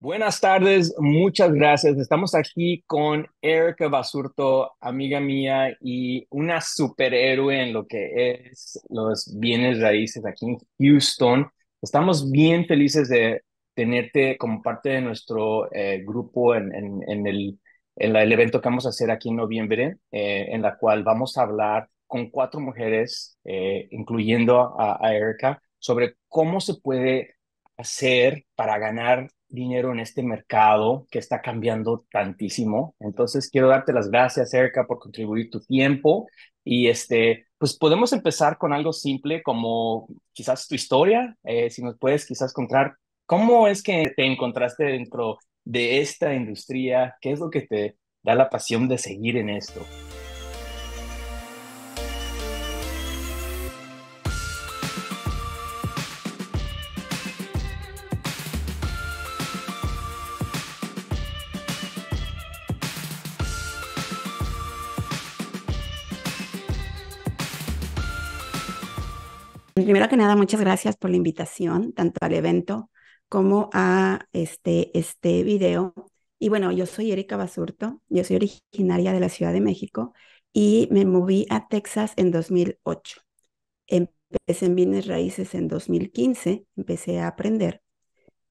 Buenas tardes, muchas gracias. Estamos aquí con Erika Basurto, amiga mía y una superhéroe en lo que es los bienes raíces aquí en Houston. Estamos bien felices de tenerte como parte de nuestro eh, grupo en, el, el evento que vamos a hacer aquí en noviembre, eh, en la cual vamos a hablar con cuatro mujeres, eh, incluyendo a, a sobre cómo se puede hacer para ganar dinero en este mercado que está cambiando tantísimo. Entonces, quiero darte las gracias, Erika, por contribuir tu tiempo. Y este, pues podemos empezar con algo simple como quizás tu historia, eh, si nos puedes quizás contar cómo es que te encontraste dentro de esta industria, qué es lo que te da la pasión de seguir en esto. primero que nada, muchas gracias por la invitación, tanto al evento como a este, este video. Y bueno, yo soy Erika Basurto, yo soy originaria de la Ciudad de México y me moví a Texas en 2008. Empecé en bienes raíces en 2015, empecé a aprender.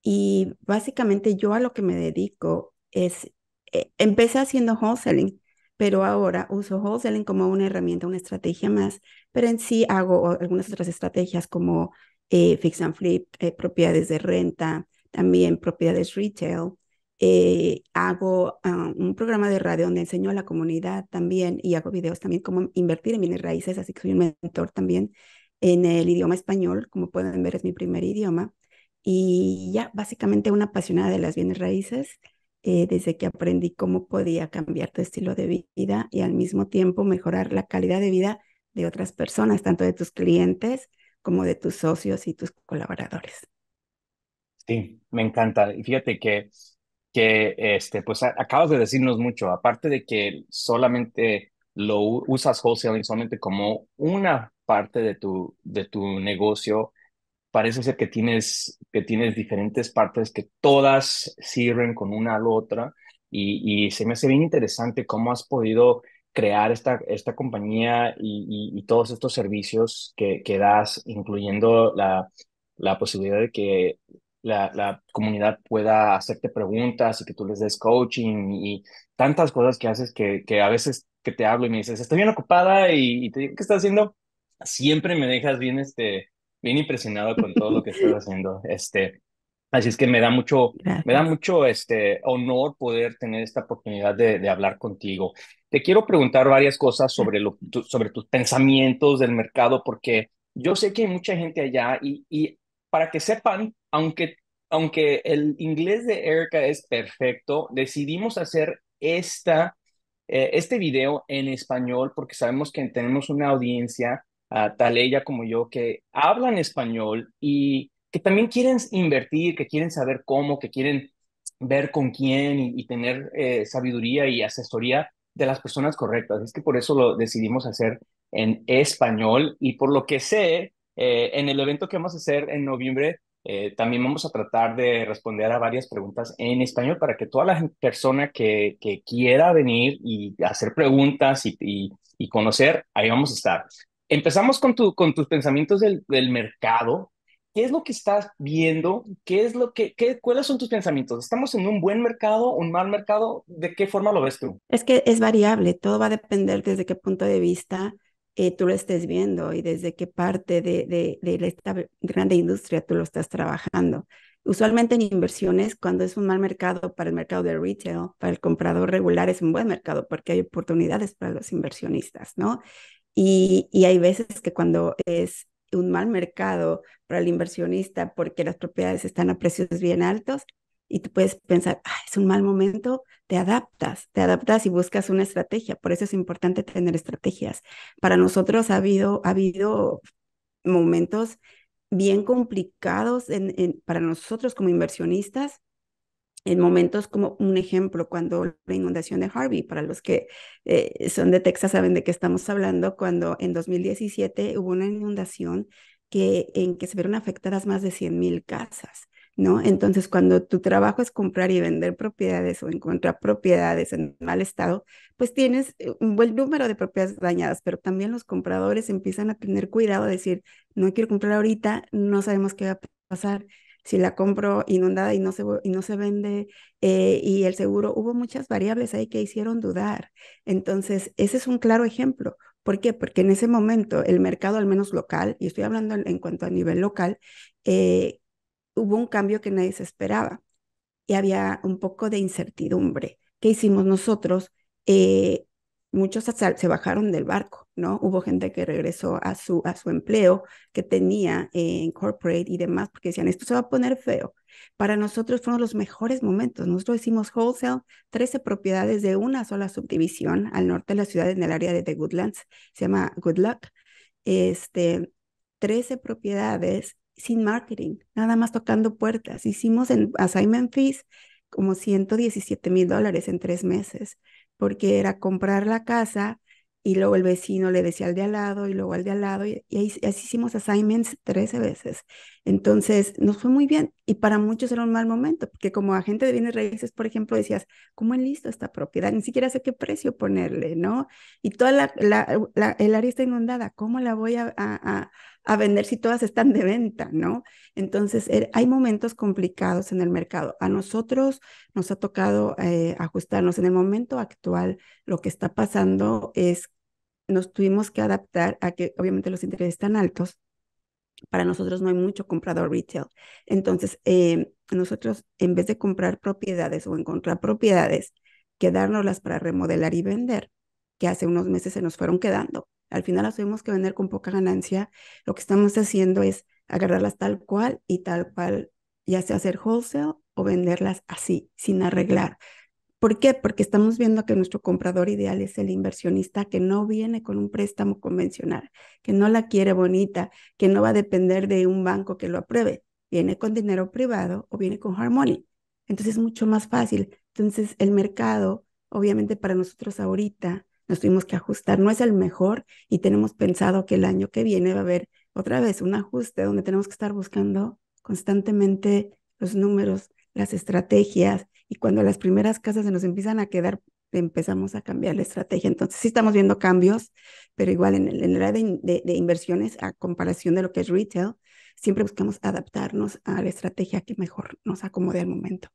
Y básicamente yo a lo que me dedico es, eh, empecé haciendo wholesaling, pero ahora uso wholesaling como una herramienta, una estrategia más, pero en sí hago algunas otras estrategias como eh, fix and flip, eh, propiedades de renta, también propiedades retail. Eh, hago ah, un programa de radio donde enseño a la comunidad también y hago videos también como invertir en bienes raíces, así que soy un mentor también en el idioma español, como pueden ver es mi primer idioma. Y ya, básicamente una apasionada de las bienes raíces eh, desde que aprendí cómo podía cambiar tu estilo de vida y al mismo tiempo mejorar la calidad de vida de otras personas, tanto de tus clientes como de tus socios y tus colaboradores. Sí, me encanta. Y fíjate que, que este, pues acabas de decirnos mucho, aparte de que solamente lo usas wholesaling solamente como una parte de tu, de tu negocio, parece ser que tienes, que tienes diferentes partes que todas sirven con una a la otra y, y se me hace bien interesante cómo has podido crear esta, esta compañía y, y, todos estos servicios que, que das, incluyendo la, la posibilidad de que la, la, comunidad pueda hacerte preguntas y que tú les des coaching y tantas cosas que haces que, que a veces que te hablo y me dices, estoy bien ocupada y, y te digo, ¿qué estás haciendo? Siempre me dejas bien este, bien impresionado con todo lo que estás haciendo. Este, así es que me da mucho, me da mucho este, honor poder tener esta oportunidad de, hablar contigo. Te quiero preguntar varias cosas sobre, lo, sobre tus pensamientos del mercado, porque yo sé que hay mucha gente allá y, y para que sepan, aunque, aunque el inglés de Erika es perfecto, decidimos hacer esta, eh, este video en español porque sabemos que tenemos una audiencia tal ella como yo, que hablan español y que también quieren invertir, que quieren saber cómo, que quieren ver con quién y, tener eh, sabiduría y asesoría de las personas correctas. Es que por eso lo decidimos hacer en español y por lo que sé, eh, en el evento que vamos a hacer en noviembre, eh, también vamos a tratar de responder a varias preguntas en español para que toda la persona que, quiera venir y hacer preguntas y, conocer, ahí vamos a estar empezamos con, tu, con tus pensamientos del, mercado. ¿Qué es lo que estás viendo? ¿Qué es lo que, ¿Cuáles son tus pensamientos? ¿Estamos en un buen mercado, un mal mercado? ¿De qué forma lo ves tú? Es que es variable, todo va a depender desde qué punto de vista eh, tú lo estés viendo y desde qué parte de, de, de esta grande industria tú lo estás trabajando. Usualmente en inversiones, cuando es un mal mercado para el mercado de retail, para el comprador regular es un buen mercado porque hay oportunidades para los inversionistas, ¿no? Y, hay veces que cuando es un mal mercado para el inversionista porque las propiedades están a precios bien altos y tú puedes pensar, ah, es un mal momento, te adaptas, te adaptas y buscas una estrategia. Por eso es importante tener estrategias. Para nosotros ha habido, ha habido momentos bien complicados para nosotros como inversionistas en momentos como un ejemplo, cuando la inundación de Harvey, para los que eh, son de Texas saben de qué estamos hablando, cuando en 2017 hubo una inundación que, en que se vieron afectadas más de 100 mil casas. ¿No? Entonces, cuando tu trabajo es comprar y vender propiedades o encontrar propiedades en mal estado, pues tienes eh, un buen número de propiedades dañadas, pero también los compradores empiezan a tener cuidado, a decir, no quiero comprar ahorita, no sabemos qué va a pasar, si la compro inundada y no se, y no se vende eh, y el seguro, hubo muchas variables ahí que hicieron dudar. Entonces, ese es un claro ejemplo. ¿Por qué? Porque en ese momento el mercado, al menos local, y estoy hablando en, cuanto a nivel local, eh, hubo un cambio que nadie se esperaba y había un poco de incertidumbre. ¿Qué hicimos nosotros? Eh, muchos se bajaron del barco, ¿no? Hubo gente que regresó a su, a su empleo que tenía en eh, corporate y demás, porque decían, esto se va a poner feo. Para nosotros fueron los mejores momentos. Nosotros hicimos wholesale, 13 propiedades de una sola subdivisión al norte de la ciudad, en el área de The Goodlands, se llama Good Luck. Este, 13 propiedades sin marketing, nada más tocando puertas. Hicimos en assignment fees como 117 mil dólares en tres meses porque era comprar la casa y luego el vecino le decía al de al lado y luego al de al lado y, así, hicimos assignments 13 veces. Entonces nos fue muy bien y para muchos era un mal momento porque como agente de bienes raíces, por ejemplo, decías, ¿cómo listo esta propiedad? Ni siquiera sé qué precio ponerle, ¿no? Y toda la, la, el área está inundada, ¿cómo la voy a, a vender si todas están de venta, ¿no? Entonces, er, hay momentos complicados en el mercado. A nosotros nos ha tocado eh, ajustarnos. En el momento actual, lo que está pasando es, nos tuvimos que adaptar a que obviamente los intereses están altos. Para nosotros no hay mucho comprador retail. Entonces, em, nosotros en vez de comprar propiedades o encontrar propiedades, quedárnoslas para remodelar y vender, que hace unos meses se nos fueron quedando al final las tuvimos que vender con poca ganancia, lo que estamos haciendo es agarrarlas tal cual y tal cual, ya sea hacer wholesale o venderlas así, sin arreglar. ¿Por qué? Porque estamos viendo que nuestro comprador ideal es el inversionista que no viene con un préstamo convencional, que no la quiere bonita, que no va a depender de un banco que lo apruebe. Viene con dinero privado o viene con Harmony. Entonces es mucho más fácil. Entonces el mercado, obviamente para nosotros ahorita, nos tuvimos que ajustar. No es el mejor y tenemos pensado que el año que viene va a haber otra vez un ajuste donde tenemos que estar buscando constantemente los números, las estrategias y cuando las primeras casas se nos empiezan a quedar, empezamos a cambiar la estrategia. Entonces sí estamos viendo cambios, pero igual en el, área de, de inversiones a comparación de lo que es retail, siempre buscamos adaptarnos a la estrategia que mejor nos acomode al momento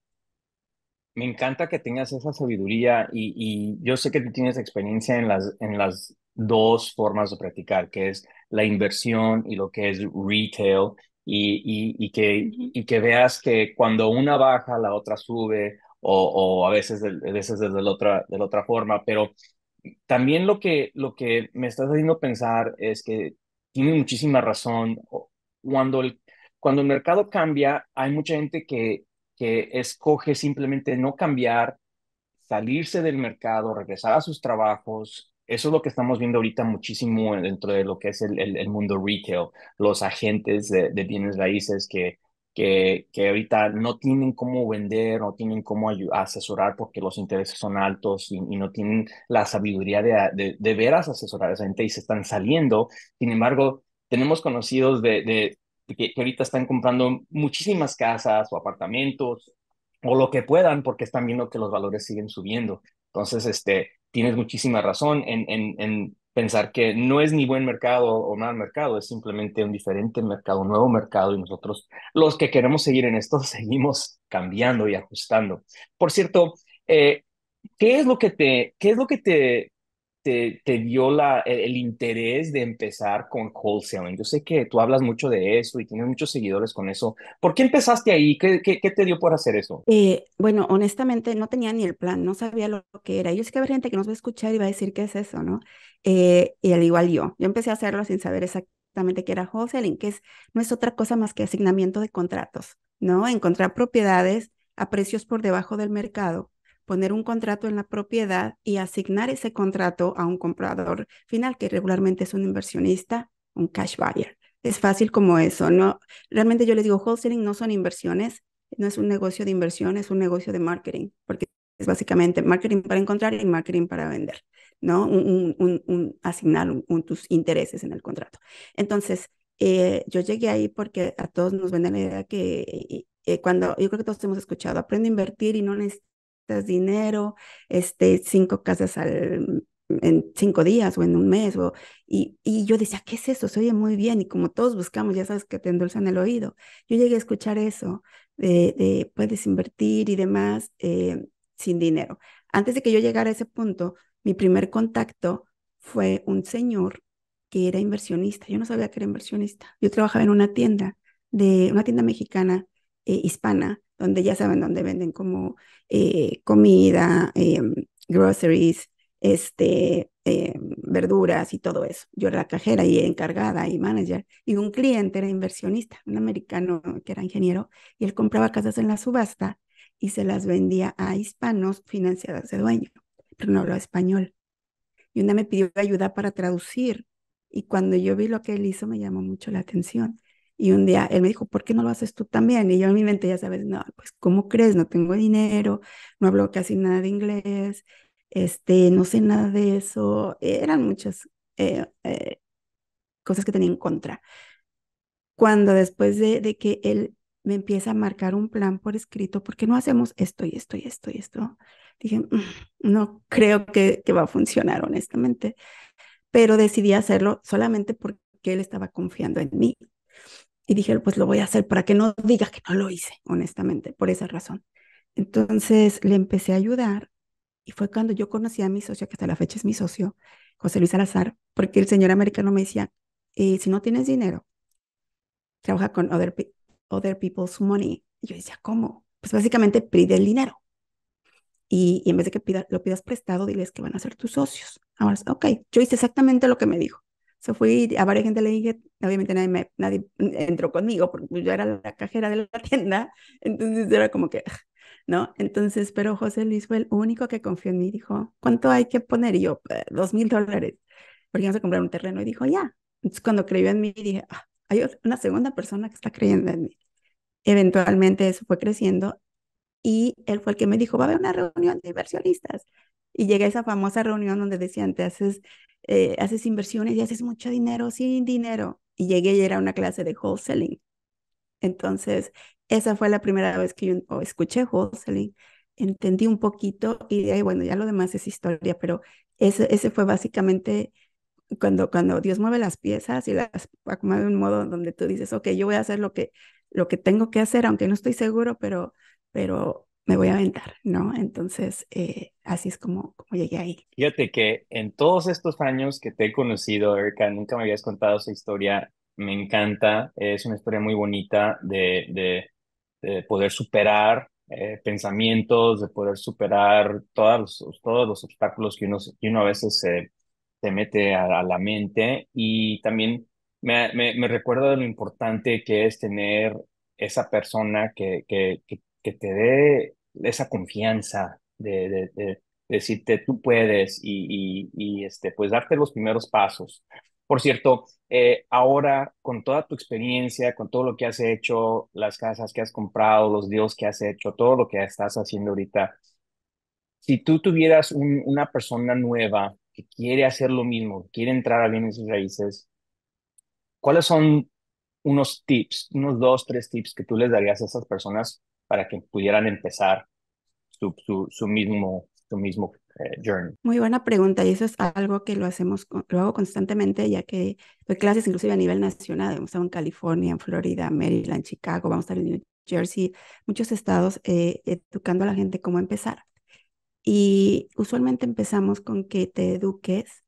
me encanta que tengas esa sabiduría y, yo sé que tú tienes experiencia en las, en las dos formas de practicar, que es la inversión y lo que es retail, y, que, y que veas que cuando una baja, la otra sube, o, a veces, de, desde la otra, de la otra forma, pero también lo que, lo que me estás haciendo pensar es que tiene muchísima razón. Cuando cuando el mercado cambia, hay mucha gente que que escoge simplemente no cambiar, salirse del mercado, regresar a sus trabajos. Eso es lo que estamos viendo ahorita muchísimo dentro de lo que es el, mundo retail, los agentes de, bienes raíces que, que, que, ahorita no tienen cómo vender, no tienen cómo asesorar porque los intereses son altos y, no tienen la sabiduría de, de, veras asesorar a esa gente y se están saliendo. Sin embargo, tenemos conocidos de, de que, ahorita están comprando muchísimas casas o apartamentos o lo que puedan porque están viendo que los valores siguen subiendo. Entonces, este, tienes muchísima razón en, en, pensar que no es ni buen mercado o mal mercado, es simplemente un diferente mercado, un nuevo mercado y nosotros los que queremos seguir en esto seguimos cambiando y ajustando. Por cierto, eh, ¿qué es lo que te, qué es lo que te, te, dio el, interés de empezar con wholesaling? Yo sé que tú hablas mucho de eso y tienes muchos seguidores con eso. ¿Por qué empezaste ahí? ¿Qué, te dio por hacer eso? Eh, bueno, honestamente no tenía ni el plan, no sabía lo, que era. Yo sé que habrá gente que nos va a escuchar y va a decir qué es eso, ¿no? Eh, y al igual yo, yo empecé a hacerlo sin saber exactamente qué era wholesaling, que es, no es otra cosa más que asignamiento de contratos, ¿no? Encontrar propiedades a precios por debajo del mercado poner un contrato en la propiedad y asignar ese contrato a un comprador final, que regularmente es un inversionista, un cash buyer. Es fácil como eso, ¿no? Realmente yo les digo, wholesaling no son inversiones, no es un negocio de inversión, es un negocio de marketing, porque es básicamente marketing para encontrar y marketing para vender, ¿no? Un, un, un, asignar tus intereses en el contrato. Entonces, eh, yo llegué ahí porque a todos nos venden la idea que eh, cuando, yo creo que todos hemos escuchado, aprende a invertir y no necesitas dinero, este, cinco casas al, en cinco días o en un mes. O, y, yo decía, ¿qué es eso? Se oye muy bien y como todos buscamos, ya sabes que te endulzan el oído. Yo llegué a escuchar eso, de, puedes invertir y demás eh, sin dinero. Antes de que yo llegara a ese punto, mi primer contacto fue un señor que era inversionista. Yo no sabía que era inversionista. Yo trabajaba en una tienda, de una tienda mexicana eh, hispana donde ya saben dónde venden como eh, comida, eh, groceries, este, eh, verduras y todo eso. Yo era la cajera y encargada y manager. Y un cliente era inversionista, un americano que era ingeniero, y él compraba casas en la subasta y se las vendía a hispanos financiadas de dueño, pero no hablaba español. Y una me pidió ayuda para traducir. Y cuando yo vi lo que él hizo, me llamó mucho la atención. Y un día él me dijo, ¿por qué no lo haces tú también? Y yo en mi mente, ya sabes, no, pues, ¿cómo crees? No tengo dinero, no hablo casi nada de inglés, este, no sé nada de eso. E-, eran muchas eh, eh, cosas que tenía en contra. Cuando después de, que él me empieza a marcar un plan por escrito, ¿por qué no hacemos esto y esto y esto y esto? Dije, mm, no creo que, que va a funcionar, honestamente. Pero decidí hacerlo solamente porque él estaba confiando en mí y dije, pues lo voy a hacer para que no diga que no lo hice, honestamente, por esa razón. Entonces le empecé a ayudar y fue cuando yo conocí a mi socio, que hasta la fecha es mi socio, José Luis Alazar, porque el señor americano me decía, eh, si no tienes dinero, trabaja con other, other people's money. Y yo decía, ¿cómo? Pues básicamente pide el dinero. Y, en vez de que lo pidas prestado, diles que van a ser tus socios. Ahora, ok, yo hice exactamente lo que me dijo se fui, a varias gente le dije, obviamente nadie, nadie entró conmigo porque yo era la cajera de la tienda, entonces era como que, ¿no? Entonces, pero José Luis fue el único que confió en mí, dijo, ¿cuánto hay que poner? Y yo, eh, dos mil dólares, porque íbamos a comprar un terreno, y dijo, ya. Entonces, cuando creyó en mí, dije, ah, hay una segunda persona que está creyendo en mí. Eventualmente eso fue creciendo y él fue el que me dijo, va a haber una reunión de inversionistas. Y llegué a esa famosa reunión donde decían, te haces eh, haces inversiones y haces mucho dinero sin dinero. Y llegué y era una clase de wholesaling. Entonces, esa fue la primera vez que yo escuché wholesaling, entendí un poquito y de ahí, bueno, ya lo demás es historia, pero ese, ese fue básicamente cuando, cuando Dios mueve las piezas y las mueve de un modo donde tú dices, ok, yo voy a hacer lo que, lo que tengo que hacer, aunque no estoy seguro, pero, pero me voy a aventar, ¿no? Entonces, eh, así es como, como llegué ahí. Fíjate que en todos estos años que te he conocido, Erika, nunca me habías contado esa historia. Me encanta, es una historia muy bonita de, de, poder superar eh, pensamientos, de poder superar todos los, todos los obstáculos que uno, que uno a veces se, se mete a, la mente y también me, me, recuerda de lo importante que es tener esa persona que, que, que te dé esa confianza de, decirte tú puedes y, este, pues darte los primeros pasos. Por cierto, eh, ahora con toda tu experiencia, con todo lo que has hecho, las casas que has comprado, los dios que has hecho, todo lo que estás haciendo ahorita, si tú tuvieras una persona nueva que quiere hacer lo mismo, quiere entrar a bienes sus raíces, ¿cuáles son unos tips, unos dos, tres tips que tú les darías a esas personas para que pudieran empezar su, su, su mismo, su mismo eh, journey? Muy buena pregunta y eso es algo que lo hacemos, lo hago constantemente ya que doy clases inclusive a nivel nacional, hemos estado en California, en Florida, Maryland, Chicago, vamos a estar en New Jersey, muchos estados eh, educando a la gente cómo empezar. Y usualmente empezamos con que te eduques,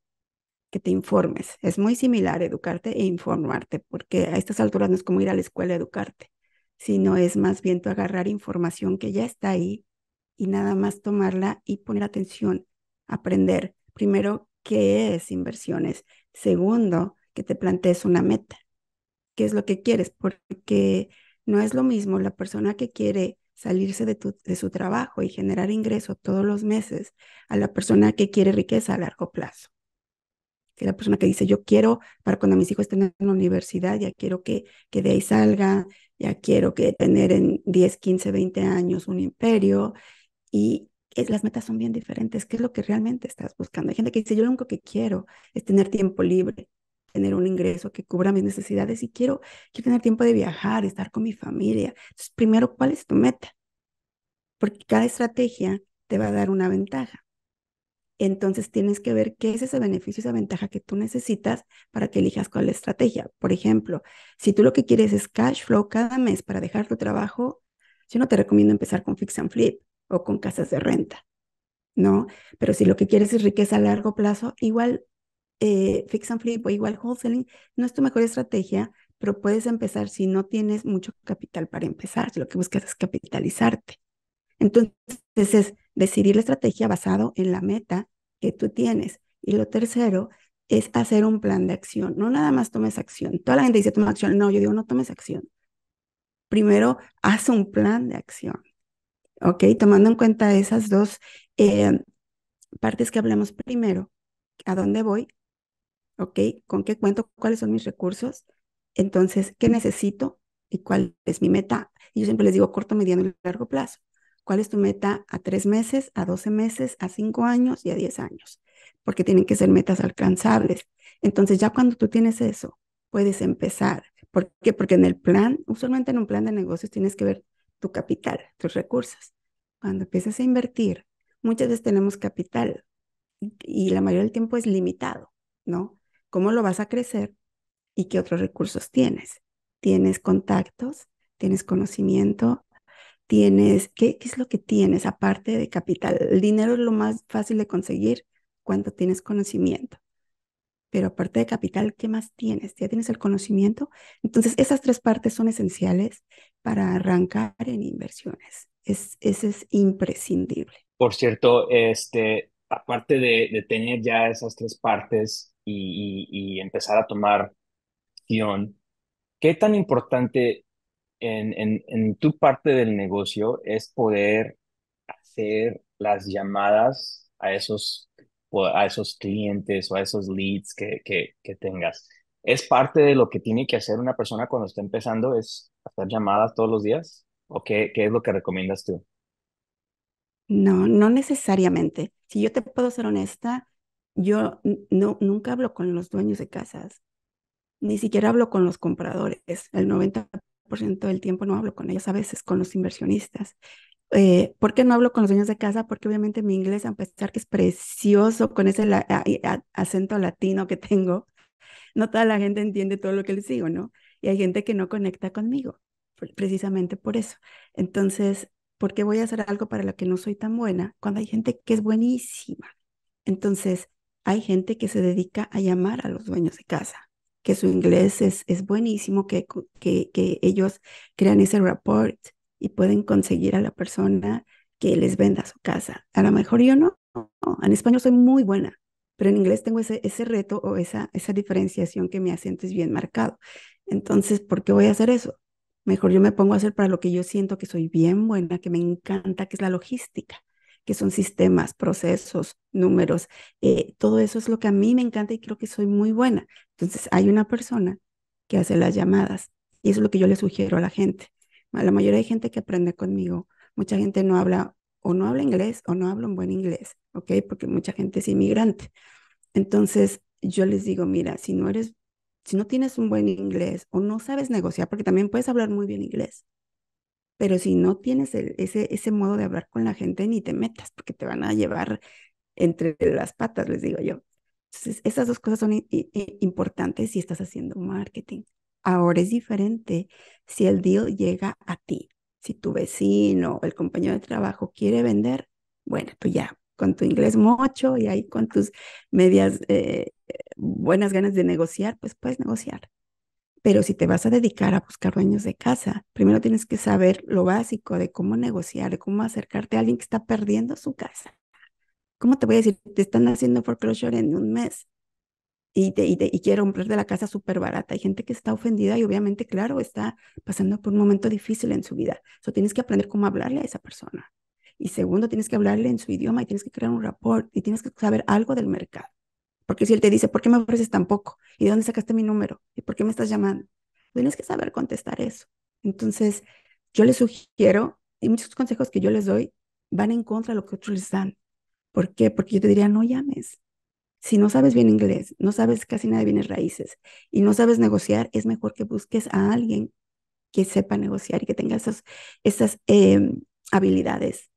que te informes. Es muy similar educarte e informarte, porque a estas alturas no es como ir a la escuela a educarte sino es más bien tu agarrar información que ya está ahí y nada más tomarla y poner atención, aprender primero qué es inversiones, segundo, que te plantees una meta, qué es lo que quieres, porque no es lo mismo la persona que quiere salirse de, su trabajo y generar ingreso todos los meses a la persona que quiere riqueza a largo plazo que la persona que dice, yo quiero para cuando mis hijos estén en la universidad, ya quiero que, que de ahí salga, ya quiero que tener en 10, 15, 20 años un imperio y las metas son bien diferentes. ¿Qué es lo que realmente estás buscando? Hay gente que dice, yo lo único que quiero es tener tiempo libre, tener un ingreso que cubra mis necesidades y quiero, quiero tener tiempo de viajar, estar con mi familia. Entonces, primero, ¿cuál es tu meta? Porque cada estrategia te va a dar una ventaja entonces tienes que ver qué es ese beneficio, esa ventaja que tú necesitas para que elijas cuál estrategia. Por ejemplo, si tú lo que quieres es cash flow cada mes para dejar tu trabajo, yo no te recomiendo empezar con fix and flip o con casas de renta, ¿no? Pero si lo que quieres es riqueza a largo plazo, igual eh, fix and flip o igual wholesaling no es tu mejor estrategia, pero puedes empezar si no tienes mucho capital para empezar, si lo que buscas es capitalizarte. Entonces es decidir la estrategia basado en la meta que tú tienes. Y lo tercero es hacer un plan de acción. No nada más tomes acción. Toda la gente dice toma acción. No, yo digo no tomes acción. Primero, haz un plan de acción. ¿Ok? Tomando en cuenta esas dos eh, partes que hablamos primero. ¿A dónde voy? ¿Ok? ¿Con qué cuento? ¿Cuáles son mis recursos? Entonces, ¿qué necesito? ¿Y cuál es mi meta? Y yo siempre les digo corto, mediano y largo plazo. ¿Cuál es tu meta a tres meses, a doce meses, a cinco años y a diez años? Porque tienen que ser metas alcanzables. Entonces ya cuando tú tienes eso, puedes empezar. ¿Por qué? Porque en el plan, usualmente en un plan de negocios tienes que ver tu capital, tus recursos. Cuando empiezas a invertir, muchas veces tenemos capital y la mayoría del tiempo es limitado, ¿no? ¿Cómo lo vas a crecer y qué otros recursos tienes? Tienes contactos, tienes conocimiento, tienes, qué, es lo que tienes aparte de capital. El dinero es lo más fácil de conseguir cuando tienes conocimiento. Pero aparte de capital, ¿qué más tienes? ¿Ya tienes el conocimiento? Entonces, esas tres partes son esenciales para arrancar en inversiones. Es, eso es imprescindible. Por cierto, este, aparte de, tener ya esas tres partes y, empezar a tomar guión, ¿qué tan importante en, en, en tu parte del negocio es poder hacer las llamadas a esos, a esos clientes o a esos leads que, que, que tengas. ¿Es parte de lo que tiene que hacer una persona cuando está empezando? ¿Es hacer llamadas todos los días? ¿O qué, qué es lo que recomiendas tú? No, no necesariamente. Si yo te puedo ser honesta, yo no, nunca hablo con los dueños de casas, ni siquiera hablo con los compradores. El 90% del tiempo no hablo con ellos, a veces con los inversionistas. Eh, ¿Por qué no hablo con los dueños de casa? Porque obviamente mi inglés, a pesar que es precioso con ese acento latino que tengo, no toda la gente entiende todo lo que les digo, ¿no? Y hay gente que no conecta conmigo, precisamente por eso. Entonces, ¿por qué voy a hacer algo para lo que no soy tan buena cuando hay gente que es buenísima? Entonces, hay gente que se dedica a llamar a los dueños de casa que su inglés es, es buenísimo, que, que, que ellos crean ese report y pueden conseguir a la persona que les venda su casa. A lo mejor yo no, en español soy muy buena, pero en inglés tengo ese, ese reto o esa, esa diferenciación que mi acento es bien marcado. Entonces, ¿por qué voy a hacer eso? Mejor yo me pongo a hacer para lo que yo siento que soy bien buena, que me encanta, que es la logística que son sistemas, procesos, números. Eh, todo eso es lo que a mí me encanta y creo que soy muy buena. Entonces, hay una persona que hace las llamadas y eso es lo que yo le sugiero a la gente. A la mayoría de gente que aprende conmigo, mucha gente no habla o no habla inglés o no habla un buen inglés, ¿ok? Porque mucha gente es inmigrante. Entonces, yo les digo, mira, si no eres, si no tienes un buen inglés o no sabes negociar, porque también puedes hablar muy bien inglés, pero si no tienes ese, ese modo de hablar con la gente, ni te metas, porque te van a llevar entre las patas, les digo yo. Entonces, esas dos cosas son importantes si estás haciendo marketing. Ahora es diferente si el deal llega a ti. Si tu vecino o el compañero de trabajo quiere vender, bueno, tú ya con tu inglés mocho y ahí con tus medias eh, eh, buenas ganas de negociar, pues puedes negociar. Pero si te vas a dedicar a buscar dueños de casa, primero tienes que saber lo básico de cómo negociar, de cómo acercarte a alguien que está perdiendo su casa. ¿Cómo te voy a decir? Te están haciendo foreclosure en un mes y, te, y, de y la casa súper barata. Hay gente que está ofendida y obviamente, claro, está pasando por un momento difícil en su vida. Eso tienes que aprender cómo hablarle a esa persona. Y segundo, tienes que hablarle en su idioma y tienes que crear un rapport y tienes que saber algo del mercado. Porque si él te dice, ¿por qué me ofreces tan poco? ¿Y de dónde sacaste mi número? ¿Y por qué me estás llamando? Tienes que saber contestar eso. Entonces, yo les sugiero, y muchos consejos que yo les doy van en contra de lo que otros les dan. ¿Por qué? Porque yo te diría, no llames. Si no sabes bien inglés, no sabes casi nada de bienes raíces y no sabes negociar, es mejor que busques a alguien que sepa negociar y que tenga esas, esas em, habilidades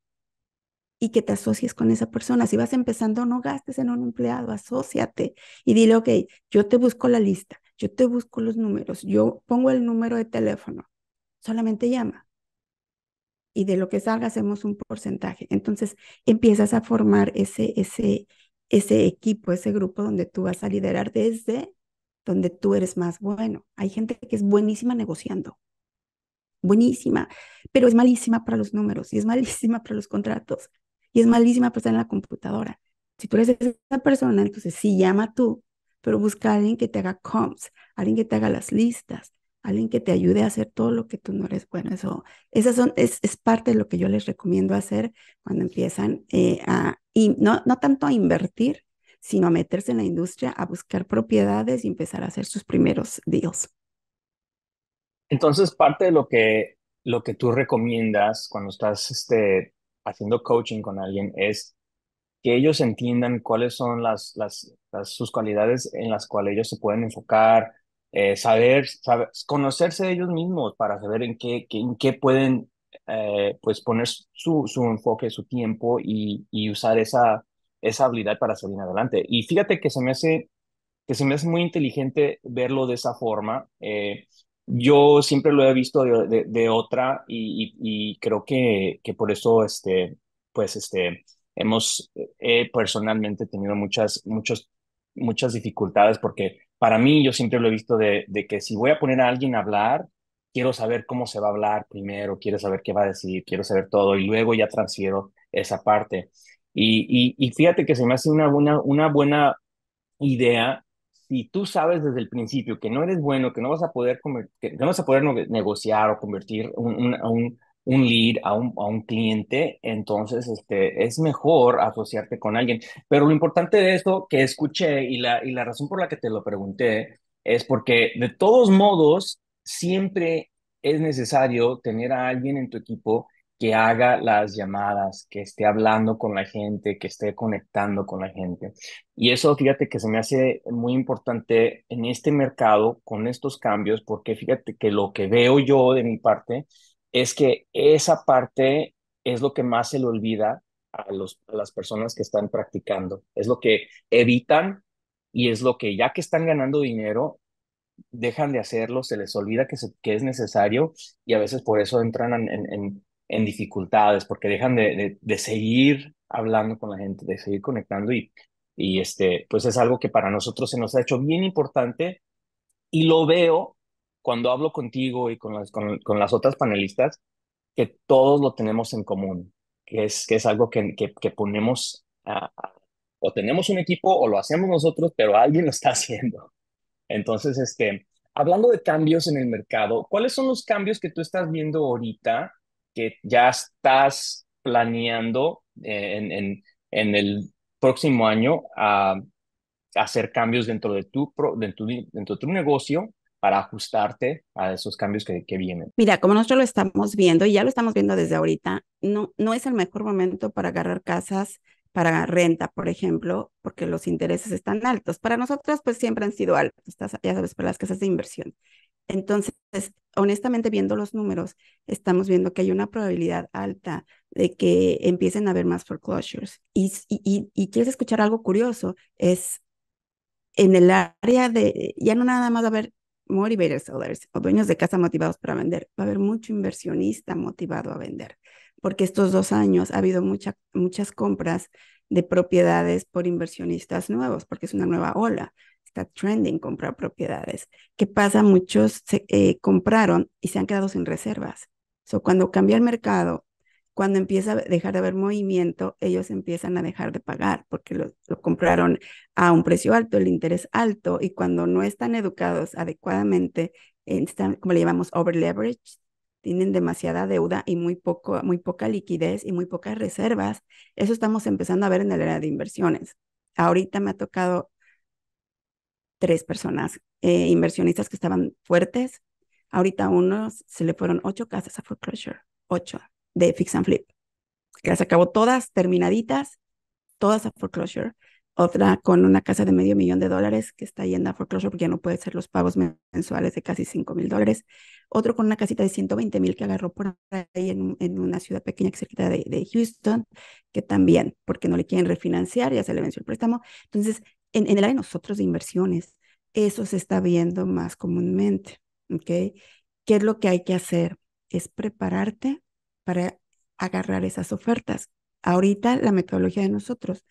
y que te asocies con esa persona. Si vas empezando, no gastes en un empleado, asóciate y dile, ok, yo te busco la lista, yo te busco los números, yo pongo el número de teléfono, solamente llama. Y de lo que salga hacemos un porcentaje. Entonces empiezas a formar ese, ese, ese equipo, ese grupo donde tú vas a liderar desde donde tú eres más bueno. Hay gente que es buenísima negociando, buenísima, pero es malísima para los números y es malísima para los contratos y es malísima para estar en la computadora. Si tú eres esa persona, entonces sí llama tú, pero busca a alguien que te haga comps, alguien que te haga las listas, alguien que te ayude a hacer todo lo que tú no eres bueno. Eso, esas son, es, parte de lo que yo les recomiendo hacer cuando empiezan eh, a, y no, no tanto a invertir, sino a meterse en la industria, a buscar propiedades y empezar a hacer sus primeros deals. Entonces, parte de lo que, lo que tú recomiendas cuando estás este, haciendo coaching con alguien es que ellos entiendan cuáles son las, sus cualidades en las cuales ellos se pueden enfocar, eh, saber, saber, conocerse ellos mismos para saber en qué, pueden eh, pues poner su, su enfoque, su tiempo y, usar esa, esa habilidad para salir adelante. Y fíjate que se me hace, que se me hace muy inteligente verlo de esa forma. Eh, yo siempre lo he visto de, otra y, creo que, que, por eso, este, pues, este, hemos eh, eh, personalmente tenido muchas, muchos, muchas dificultades porque para mí yo siempre lo he visto de, que si voy a poner a alguien a hablar, quiero saber cómo se va a hablar primero, quiero saber qué va a decir, quiero saber todo y luego ya transfiero esa parte. Y, y, fíjate que se me hace una, buena una buena idea si tú sabes desde el principio que no eres bueno, que no vas a poder, no vas a poder negociar o convertir un, a un, lead a un, cliente, entonces este, es mejor asociarte con alguien. Pero lo importante de esto que escuché y la, y la razón por la que te lo pregunté es porque de todos modos siempre es necesario tener a alguien en tu equipo que haga las llamadas, que esté hablando con la gente, que esté conectando con la gente. Y eso, fíjate que se me hace muy importante en este mercado con estos cambios, porque fíjate que lo que veo yo de mi parte es que esa parte es lo que más se le olvida a, los, las personas que están practicando, es lo que evitan y es lo que ya que están ganando dinero, dejan de hacerlo, se les olvida que, es necesario y a veces por eso entran en, en dificultades, porque dejan de, de, seguir hablando con la gente, de seguir conectando y, y este, pues es algo que para nosotros se nos ha hecho bien importante y lo veo cuando hablo contigo y con las, con, las otras panelistas, que todos lo tenemos en común, que es, que es algo que, que, ponemos, o tenemos un equipo o lo hacemos nosotros, pero alguien lo está haciendo. Entonces, este, hablando de cambios en el mercado, ¿cuáles son los cambios que tú estás viendo ahorita que ya estás planeando eh, en, en, el próximo año a hacer cambios dentro de tu, dentro, de tu negocio para ajustarte a esos cambios que, vienen. Mira, como nosotros lo estamos viendo y ya lo estamos viendo desde ahorita, no, no es el mejor momento para agarrar casas para renta, por ejemplo, porque los intereses están altos. Para nosotras, pues siempre han sido altos, ya sabes, para las casas de inversión. Entonces, honestamente, viendo los números, estamos viendo que hay una probabilidad alta de que empiecen a haber más foreclosures. Y, y, quieres escuchar algo curioso, es en el área de, ya no nada más va a haber motivated sellers o dueños de casa motivados para vender, va a haber mucho inversionista motivado a vender, porque estos dos años ha habido muchas compras de propiedades por inversionistas nuevos, porque es una nueva ola está trending comprar propiedades. ¿Qué pasa? Muchos eh, compraron y se han quedado sin reservas. cuando cambia el mercado, cuando empieza a dejar de haber movimiento, ellos empiezan a dejar de pagar porque lo, compraron a un precio alto, el interés alto, y cuando no están educados adecuadamente, están, como le llamamos, over leverage, tienen demasiada deuda y muy, poco, muy poca liquidez y muy pocas reservas. Eso estamos empezando a ver en el área de inversiones. Ahorita me ha tocado tres personas eh, inversionistas que estaban fuertes. Ahorita unos se le fueron ocho casas a foreclosure, ocho de fix and flip. Que las acabó todas terminaditas, todas a foreclosure. Otra con una casa de medio millón de dólares que está yendo a foreclosure porque ya no puede hacer los pagos mensuales de casi cinco mil dólares. Otro con una casita de 120 mil que agarró por ahí en, una ciudad pequeña que cerquita de, de Houston, que también, porque no le quieren refinanciar, ya se le venció el préstamo. Entonces, en, el área de nosotros de inversiones, eso se está viendo más comúnmente, ¿ok? ¿Qué es lo que hay que hacer? Es prepararte para agarrar esas ofertas. Ahorita la metodología de nosotros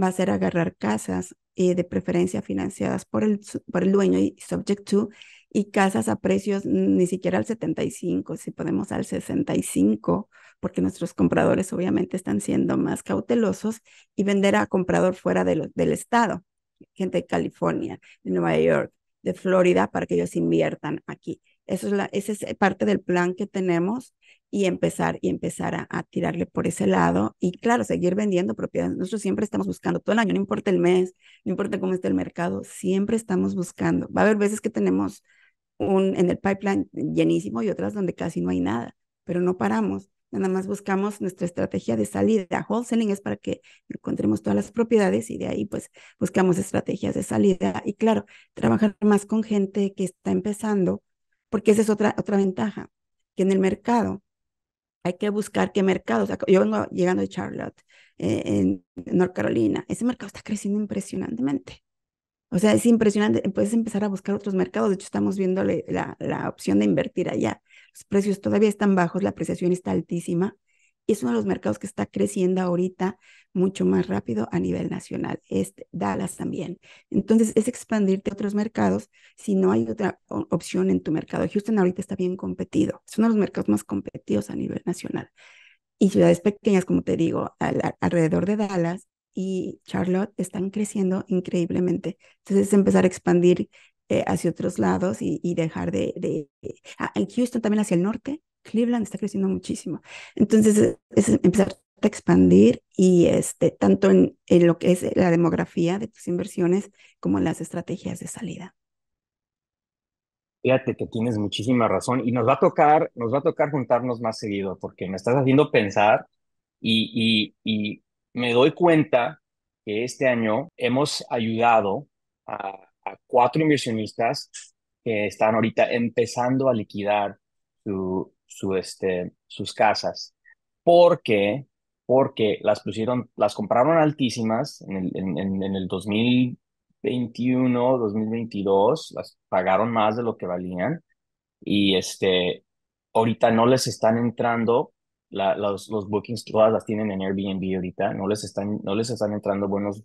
va a ser agarrar casas eh, de preferencia financiadas por el, por el dueño y subject to, y casas a precios ni siquiera al 75, si podemos al 65, porque nuestros compradores obviamente están siendo más cautelosos y vender a comprador fuera del estado gente de California, de Nueva York, de Florida, para que ellos inviertan aquí. Eso es la, ese es eh, parte del plan que tenemos y empezar y empezar a, tirarle por ese lado y claro, seguir vendiendo propiedades. Nosotros siempre estamos buscando todo el año, no importa el mes, no importa cómo esté el mercado, siempre estamos buscando. Va a haber veces que tenemos un en el pipeline llenísimo y otras donde casi no hay nada, pero no paramos Nada más buscamos nuestra estrategia de salida. Wholesaling es para que encontremos todas las propiedades y de ahí pues buscamos estrategias de salida. Y claro, trabajar más con gente que está empezando, porque esa es otra, otra ventaja, que en el mercado hay que buscar qué mercado. yo vengo llegando de Charlotte, eh, en North Carolina. Ese mercado está creciendo impresionantemente. O sea, es impresionante. Puedes empezar a buscar otros mercados. De hecho, estamos viendo la, la opción de invertir allá. Los precios todavía están bajos, la apreciación está altísima y es uno de los mercados que está creciendo ahorita mucho más rápido a nivel nacional. Este, Dallas también. Entonces, es expandirte a otros mercados si no hay otra opción en tu mercado. Houston ahorita está bien competido. Es uno de los mercados más competidos a nivel nacional. Y ciudades pequeñas, como te digo, alrededor de Dallas y Charlotte están creciendo increíblemente. Entonces, es empezar a expandir eh, hacia otros lados y, dejar de... de, ah, en Houston también hacia el norte, Cleveland está creciendo muchísimo. Entonces, e, es empezar a expandir y este, tanto en, en lo que es la demografía de tus inversiones como en las estrategias de salida. Fíjate que tienes muchísima razón y nos va a tocar, nos va a tocar juntarnos más seguido porque me estás haciendo pensar y, y, y me doy cuenta que este año hemos ayudado a a cuatro inversionistas que están ahorita empezando a liquidar su, su, este, sus casas porque, porque las pusieron, las compraron altísimas en el, en, el 2021, 2022, las pagaron más de lo que valían y este, ahorita no les están entrando la, los, los, bookings todas las tienen en Airbnb ahorita, no les están, no les están entrando buenos,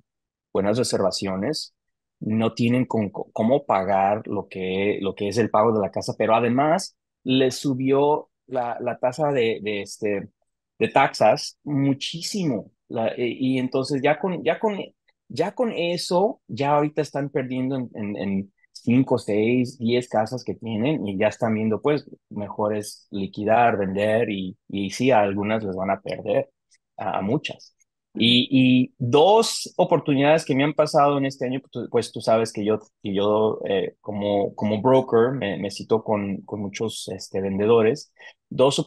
buenas reservaciones no tienen con, cómo pagar lo que, lo que es el pago de la casa, pero además les subió la, la tasa de, este, de taxas muchísimo. E, y, entonces ya con, ya, con, ya con eso, ya ahorita están perdiendo en, en, cinco, seis, diez casas que tienen y ya están viendo, pues, mejor es liquidar, vender y, y sí, a algunas les van a perder, a muchas. Y, dos oportunidades que me han pasado en este año, pues, pues tú sabes que yo, yo eh, como, como broker me, citó cito con, con muchos este, vendedores, dos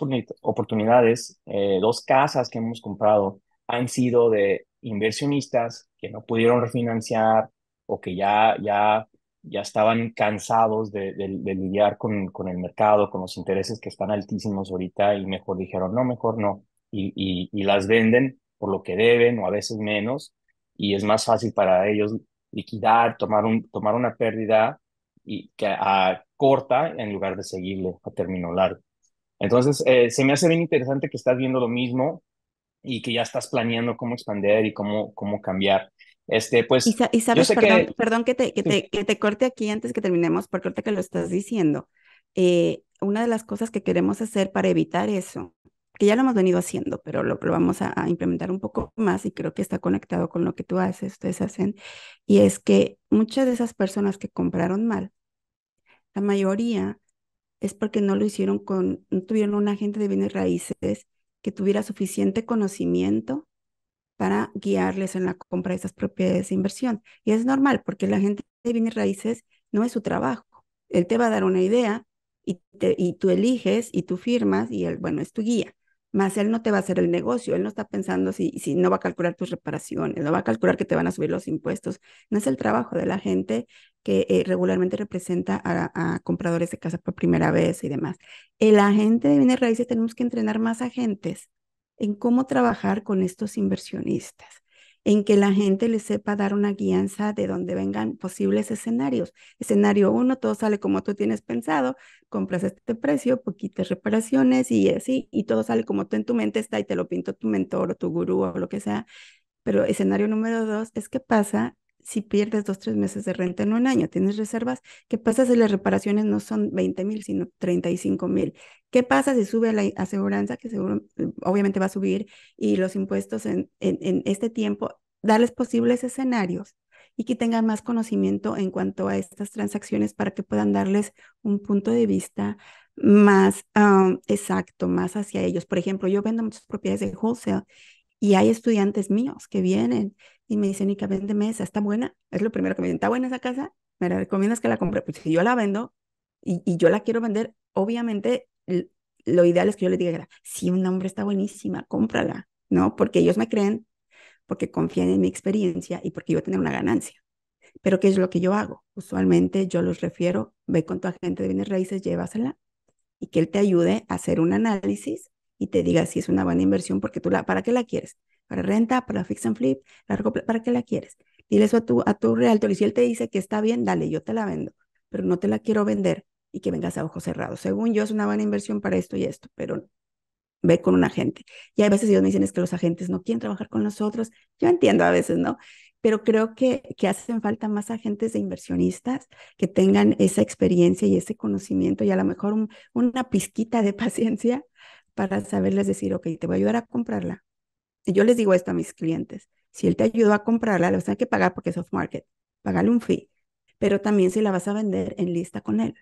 oportunidades, eh, dos casas que hemos comprado han sido de inversionistas que no pudieron refinanciar o que ya, ya, ya estaban cansados de, lidiar con, con el mercado, con los intereses que están altísimos ahorita y mejor dijeron, no, mejor no, y las venden por lo que deben o a veces menos, y es más fácil para ellos liquidar, tomar, un, tomar una pérdida y que, a, corta en lugar de seguirle a término largo. Entonces, eh, se me hace bien interesante que estás viendo lo mismo y que ya estás planeando cómo expandir y cómo, cómo cambiar. Este, pues, y, sabes, perdón, que... perdón que, te, corte aquí antes que terminemos, porque ahorita que lo estás diciendo, eh, una de las cosas que queremos hacer para evitar eso que ya lo hemos venido haciendo, pero lo, vamos a, implementar un poco más y creo que está conectado con lo que tú haces, ustedes hacen, y es que muchas de esas personas que compraron mal, la mayoría es porque no lo hicieron con, no tuvieron un agente de bienes raíces que tuviera suficiente conocimiento para guiarles en la compra de esas propiedades de inversión. Y es normal, porque la gente de bienes raíces no es su trabajo. Él te va a dar una idea y, y tú eliges y tú firmas y él, bueno, es tu guía más él no te va a hacer el negocio, él no está pensando si, si no va a calcular tus reparaciones, no va a calcular que te van a subir los impuestos. No es el trabajo de la gente que eh, regularmente representa a, a, compradores de casa por primera vez y demás. El agente de bienes raíces tenemos que entrenar más agentes en cómo trabajar con estos inversionistas en que la gente le sepa dar una guianza de donde vengan posibles escenarios. Escenario uno, todo sale como tú tienes pensado, compras este precio, poquitas reparaciones y así, y todo sale como tú en tu mente está y te lo pinto tu mentor o tu gurú o lo que sea. Pero escenario número dos es qué pasa si pierdes dos, tres meses de renta en un año, tienes reservas, ¿qué pasa si las reparaciones no son 20 mil, sino 35 mil? ¿Qué pasa si sube la aseguranza, que seguro, eh, obviamente va a subir, y los impuestos en, en, este tiempo? Darles posibles escenarios y que tengan más conocimiento en cuanto a estas transacciones para que puedan darles un punto de vista más ah, exacto, más hacia ellos. Por ejemplo, yo vendo muchas propiedades de wholesale y hay estudiantes míos que vienen y me dicen, que vende mesa, está buena. Es lo primero que me dicen, está buena esa casa, me la recomiendas que la compre. Pues si yo la vendo y, yo la quiero vender, obviamente lo ideal es que yo le diga, si un hombre está buenísima, cómprala, ¿no? Porque ellos me creen, porque confían en mi experiencia y porque yo voy a tener una ganancia. Pero ¿qué es lo que yo hago? Usualmente yo los refiero, ve con tu agente de bienes raíces, llévasela y que él te ayude a hacer un análisis y te diga si es una buena inversión porque tú la, ¿para qué la quieres? ¿Para renta? ¿Para fix and flip? ¿Para qué la quieres? Dile eso a tu, a tu realtor y si él te dice que está bien, dale, yo te la vendo, pero no te la quiero vender y que vengas a ojos cerrados. Según yo es una buena inversión para esto y esto, pero ve con un agente. Y hay veces ellos me dicen es que los agentes no quieren trabajar con nosotros. Yo entiendo a veces, ¿no? Pero creo que, que hacen falta más agentes de inversionistas que tengan esa experiencia y ese conocimiento y a lo mejor una pizquita de paciencia para saberles decir, ok, te voy a ayudar a comprarla. Y yo les digo esto a mis clientes, si él te ayudó a comprarla, lo vas a tener que pagar porque es off market, pagarle un fee, pero también si la vas a vender en lista con él.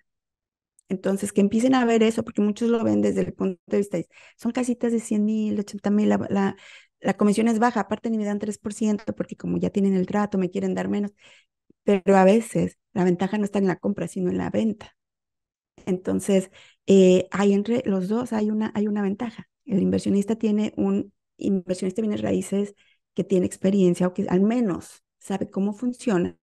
Entonces, que empiecen a ver eso, porque muchos lo ven desde el punto de vista, son casitas de 100 mil, 80 mil, la, la, comisión es baja, aparte ni me dan 3%, porque como ya tienen el trato, me quieren dar menos. Pero a veces la ventaja no está en la compra, sino en la venta. Entonces, eh, hay entre los dos hay una, hay una ventaja. El inversionista tiene un inversionista de bienes raíces que tiene experiencia o que al menos sabe cómo funciona,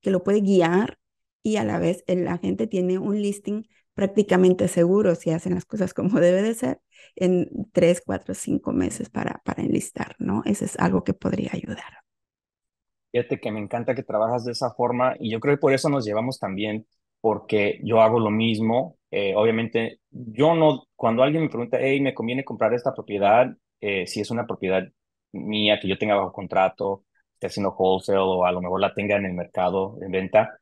que lo puede guiar y a la vez la gente tiene un listing prácticamente seguro si hacen las cosas como debe de ser en tres, cuatro, cinco meses para, para enlistar, ¿no? Eso es algo que podría ayudar. Fíjate que me encanta que trabajas de esa forma y yo creo que por eso nos llevamos también, porque yo hago lo mismo, eh, obviamente, yo no, cuando alguien me pregunta, hey, ¿me conviene comprar esta propiedad? Eh, si es una propiedad mía que yo tenga bajo contrato, esté haciendo wholesale o a lo mejor la tenga en el mercado en venta,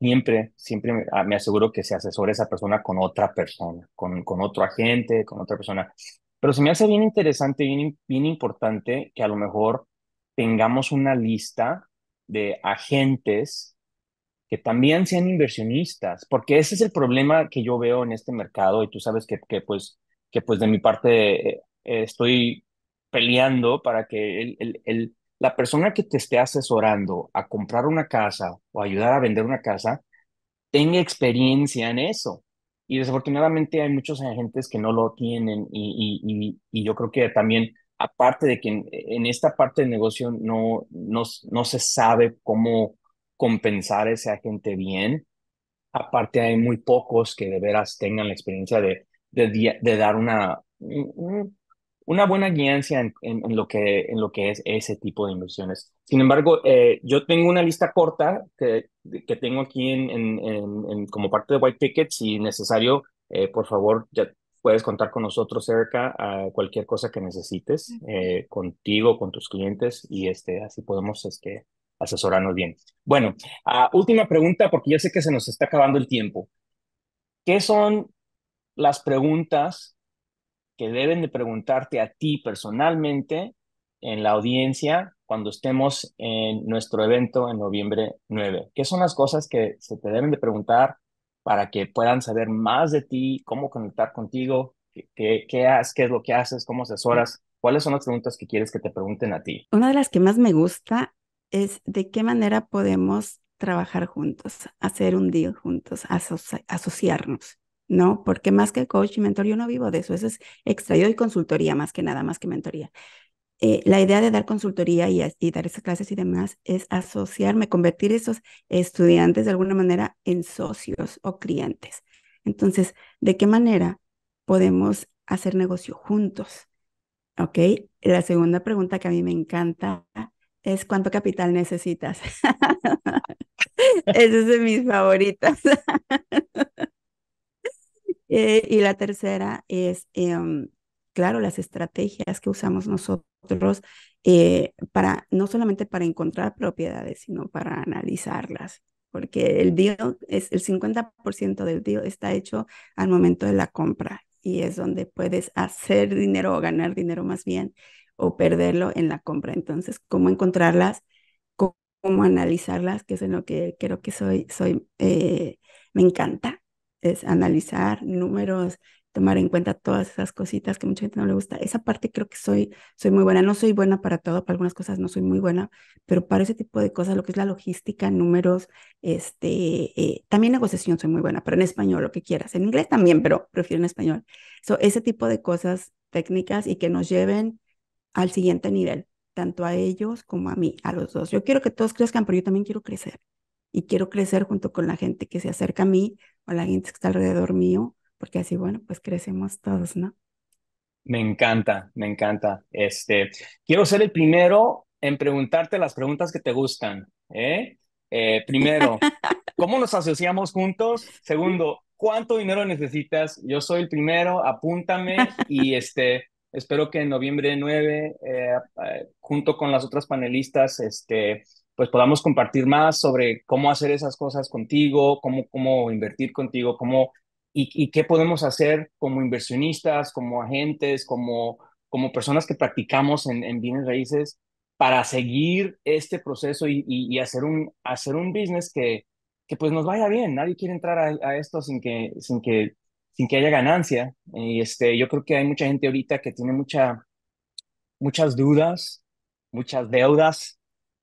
siempre, siempre me ah, aseguro que se asesore esa persona con otra persona, con, con otro agente, con otra persona. Pero se me hace bien interesante, bien, bien importante que a lo mejor tengamos una lista de agentes que también sean inversionistas, porque ese es el problema que yo veo en este mercado y tú sabes que, que pues, que pues de mi parte eh, eh, estoy peleando para que el, el, la persona que te esté asesorando a comprar una casa o ayudar a vender una casa tenga experiencia en eso. Y desafortunadamente hay muchos agentes que no lo tienen y, y, y, y yo creo que también aparte de que en, esta parte del negocio no, no, no se sabe cómo compensar a esa gente bien. Aparte hay muy pocos que de veras tengan la experiencia de, de, dar una, una buena guía en, lo que, en lo que es ese tipo de inversiones. Sin embargo, eh, yo tengo una lista corta que, que tengo aquí en, como parte de White Picket. Si necesario, eh, por favor, ya puedes contar con nosotros, cerca a cualquier cosa que necesites, eh, contigo, con tus clientes, y este, así podemos que este, asesorarnos bien. Bueno, ah, última pregunta, porque ya sé que se nos está acabando el tiempo. ¿Qué son las preguntas que deben de preguntarte a ti personalmente en la audiencia cuando estemos en nuestro evento en noviembre 9? ¿Qué son las cosas que se te deben de preguntar para que puedan saber más de ti, cómo conectar contigo, qué, qué, haces, qué es lo que haces, cómo asesoras? ¿Cuáles son las preguntas que quieres que te pregunten a ti? Una de las que más me gusta es de qué manera podemos trabajar juntos, hacer un deal juntos, asociarnos, ¿no? Porque más que coach y mentor, yo no vivo de eso, eso es extraído y consultoría más que nada, más que mentoría. Eh, la idea de dar consultoría y, y, dar esas clases y demás es asociarme, convertir esos estudiantes de alguna manera en socios o clientes. Entonces, ¿de qué manera podemos hacer negocio juntos? ¿Ok? La segunda pregunta que a mí me encanta es cuánto capital necesitas. Esa es de mis favoritas. Eh, y la tercera es, em, claro, las estrategias que usamos nosotros eh, para, no solamente para encontrar propiedades, sino para analizarlas. Porque el deal es el 50% del deal está hecho al momento de la compra y es donde puedes hacer dinero o ganar dinero más bien o perderlo en la compra. Entonces, cómo encontrarlas, cómo, analizarlas, que es en lo que creo que soy, soy eh, me encanta, es analizar números, tomar en cuenta todas esas cositas que mucha gente no le gusta. Esa parte creo que soy, soy muy buena. No soy buena para todo, para algunas cosas no soy muy buena, pero para ese tipo de cosas, lo que es la logística, números, este, eh, también negociación soy muy buena, pero en español, lo que quieras. En inglés también, pero prefiero en español. eso ese tipo de cosas técnicas y que nos lleven al siguiente nivel, tanto a ellos como a mí, a los dos. Yo quiero que todos crezcan, pero yo también quiero crecer. Y quiero crecer junto con la gente que se acerca a mí o la gente que está alrededor mío, porque así, bueno, pues crecemos todos, ¿no? Me encanta, me encanta. Este, quiero ser el primero en preguntarte las preguntas que te gustan. ¿eh? eh primero, ¿cómo nos asociamos juntos? Segundo, ¿cuánto dinero necesitas? Yo soy el primero, apúntame y este, Espero que en noviembre 9, eh, eh, junto con las otras panelistas, este, pues podamos compartir más sobre cómo hacer esas cosas contigo, cómo, cómo invertir contigo, cómo y, qué podemos hacer como inversionistas, como agentes, como, como personas que practicamos en, bienes raíces para seguir este proceso y, hacer, un, hacer un business que, que pues nos vaya bien. Nadie quiere entrar a, a, esto sin que, sin que sin que haya ganancia. Y este, yo creo que hay mucha gente ahorita que tiene mucha, muchas dudas, muchas deudas,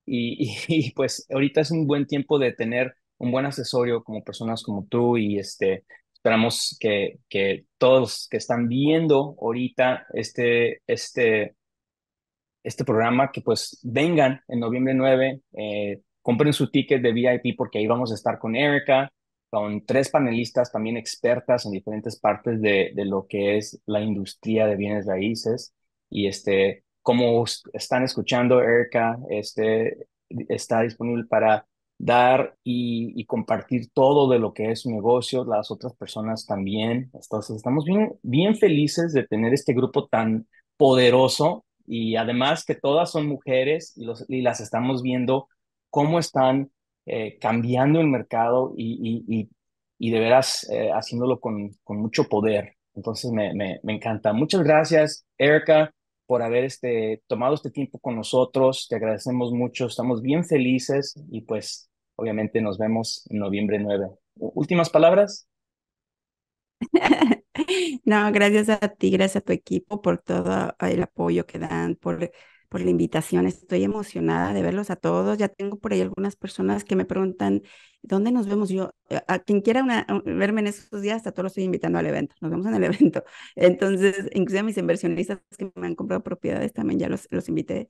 y, y, pues ahorita es un buen tiempo de tener un buen asesorio como personas como tú y este, esperamos que, que todos que están viendo ahorita este, este, este programa, que pues vengan en noviembre 9, eh, compren su ticket de VIP porque ahí vamos a estar con Erika, con tres panelistas también expertas en diferentes partes de, lo que es la industria de bienes raíces. Y este, como están escuchando, Erika, este, está disponible para dar y, compartir todo de lo que es su negocio, las otras personas también. Entonces, estamos bien, bien felices de tener este grupo tan poderoso y además que todas son mujeres y, y las estamos viendo cómo están eh, cambiando el mercado y, y, y, de veras eh, haciéndolo con, con, mucho poder. Entonces me, me, encanta. Muchas gracias, Erika, por haber este, tomado este tiempo con nosotros. Te agradecemos mucho, estamos bien felices y pues obviamente nos vemos en noviembre 9. ¿Últimas palabras? No, gracias a ti, gracias a tu equipo por todo el apoyo que dan, por por la invitación. Estoy emocionada de verlos a todos. Ya tengo por ahí algunas personas que me preguntan, ¿dónde nos vemos yo? Eh, a quien quiera verme en estos días, a todos los estoy invitando al evento. Nos vemos en el evento. Entonces, inclusive a mis inversionistas que me han comprado propiedades, también ya los, los invité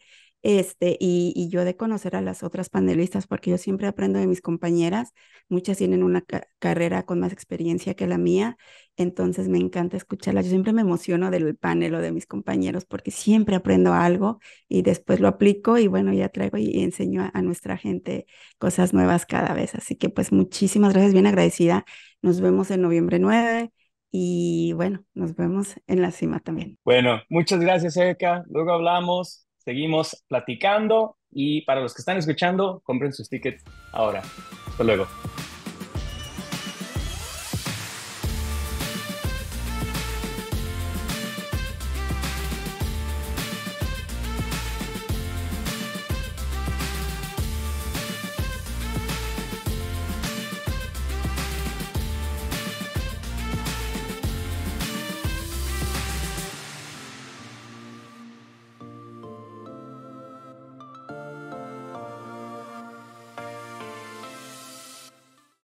este, y, yo de conocer a las otras panelistas, porque yo siempre aprendo de mis compañeras, muchas tienen una carrera con más experiencia que la mía, entonces me encanta escucharlas. Yo siempre me emociono del panel o de mis compañeros, porque siempre aprendo algo y después lo aplico y bueno, ya traigo y, enseño a, nuestra gente cosas nuevas cada vez. Así que pues muchísimas gracias, bien agradecida. Nos vemos en noviembre 9. Y bueno, nos vemos en la cima también. Bueno, muchas gracias, Eka. Luego hablamos seguimos platicando y para los que están escuchando, compren sus tickets ahora. Hasta luego.